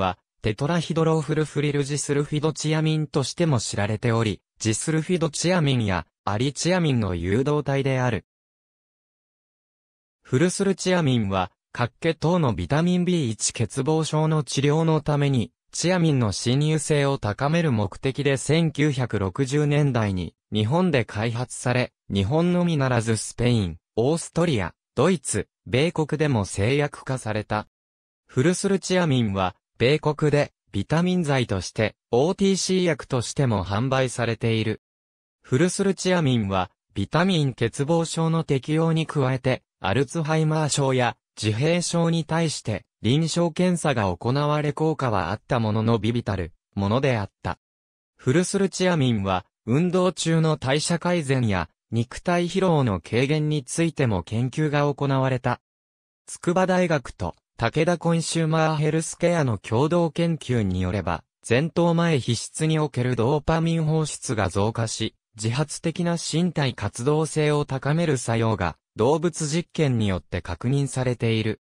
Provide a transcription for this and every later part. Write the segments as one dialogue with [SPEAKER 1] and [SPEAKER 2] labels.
[SPEAKER 1] は、テトラヒドロフルフリルジスルフィドチアミンとしても知られており、ジスルフィドチアミンやアリチアミンの誘導体である。フルスルチアミンは、各気等のビタミン B1 欠乏症の治療のために、チアミンの侵入性を高める目的で1960年代に日本で開発され、日本のみならずスペイン、オーストリア、ドイツ、米国でも製薬化された。フルスルチアミンは米国でビタミン剤として OTC 薬としても販売されている。フルスルチアミンはビタミン欠乏症の適用に加えてアルツハイマー症や自閉症に対して臨床検査が行われ効果はあったもののビビたるものであった。フルスルチアミンは運動中の代謝改善や肉体疲労の軽減についても研究が行われた。筑波大学と武田コンシューマーヘルスケアの共同研究によれば、前頭前皮質におけるドーパミン放出が増加し、自発的な身体活動性を高める作用が動物実験によって確認されている。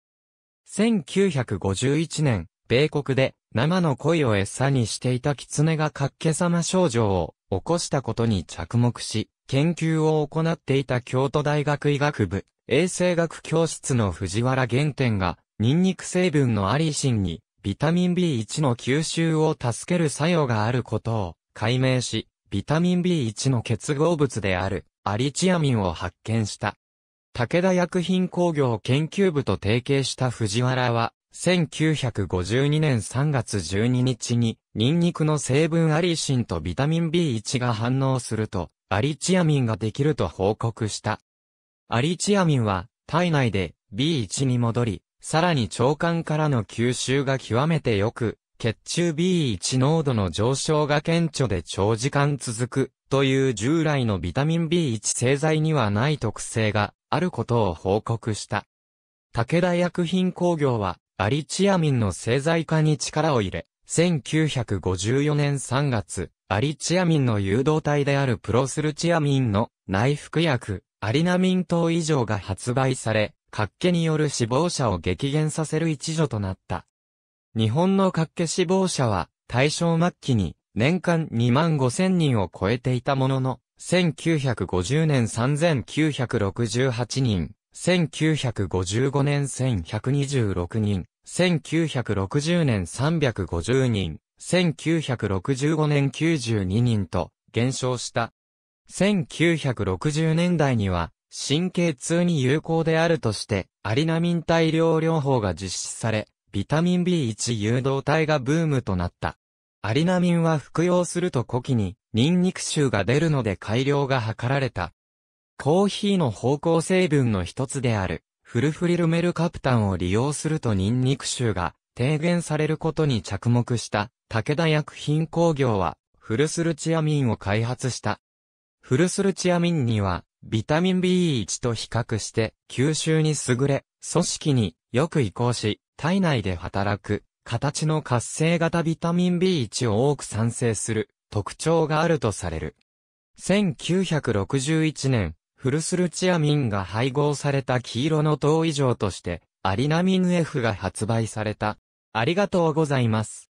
[SPEAKER 1] 1951年、米国で生の鯉を餌にしていた狐がかっけさま症状を起こしたことに着目し、研究を行っていた京都大学医学部、衛生学教室の藤原原点が、ニンニク成分のアリシンに、ビタミン B1 の吸収を助ける作用があることを解明し、ビタミン B1 の結合物であるアリチアミンを発見した。武田薬品工業研究部と提携した藤原は、1952年3月12日にニンニクの成分アリシンとビタミン B1 が反応すると、アリチアミンができると報告した。アリチアミンは、体内で B1 に戻り、さらに腸管からの吸収が極めて良く、血中 B1 濃度の上昇が顕著で長時間続く、という従来のビタミン B1 製剤にはない特性があることを報告した。武田薬品工業は、アリチアミンの製剤化に力を入れ、1954年3月、アリチアミンの誘導体であるプロスルチアミンの内服薬、アリナミン等以上が発売され、活気による死亡者を激減させる一助となった。日本の活気死亡者は、大正末期に年間2万5千人を超えていたものの、1950年3968人、1955年1126人、1960年350人、1965年92人と減少した。1960年代には神経痛に有効であるとしてアリナミン大量療法が実施され、ビタミン B1 誘導体がブームとなった。アリナミンは服用すると古希にニンニク臭が出るので改良が図られた。コーヒーの芳香成分の一つであるフルフリルメルカプタンを利用するとニンニク臭が低減されることに着目した武田薬品工業はフルスルチアミンを開発した。フルスルチアミンにはビタミン B1 と比較して吸収に優れ、組織によく移行し、体内で働く形の活性型ビタミン B1 を多く産生する特徴があるとされる。1961年、フルスルチアミンが配合された黄色の糖以上として、アリナミン F が発売された。ありがとうございます。